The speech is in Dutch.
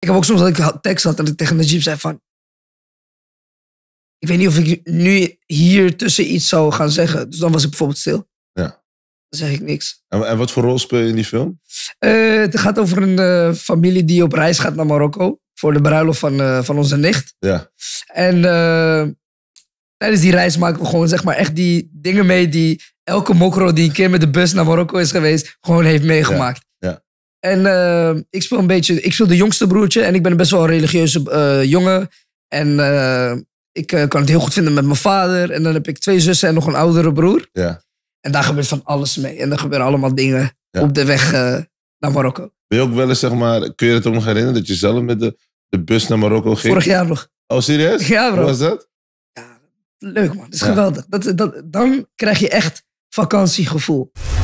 Ik heb ook soms dat ik tekst had en ik tegen Jeep zei van... Ik weet niet of ik nu hier tussen iets zou gaan zeggen. Dus dan was ik bijvoorbeeld stil. Ja. Dan zeg ik niks. En, wat voor rol speel je in die film? Eh, het gaat over een eh, familie die op reis gaat naar Marokko. Voor de bruiloft van, eh, van onze nicht. Ja. En tijdens die reis maken we gewoon zeg maar echt die dingen mee die elke mokro die een keer met de bus naar Marokko is geweest, gewoon heeft meegemaakt. En ehm, ik speel een beetje, ik speel de jongste broertje en ik ben best wel een religieuze eh, jongen. En ehm, ik eh, kan het heel goed vinden met mijn vader. En dan heb ik twee zussen en nog een oudere broer. Ja. En daar gebeurt van alles mee. En er gebeuren allemaal dingen op de weg eh, naar Marokko. Wil je ook wel eens, zeg maar, kun je het ook nog herinneren dat je zelf met de, de bus naar Marokko ging? Vorig jaar nog. Oh, serieus? Ja, bro. Hoe was dat? Ja, leuk man. Dat is geweldig. Dat, dat, dan krijg je echt vakantiegevoel.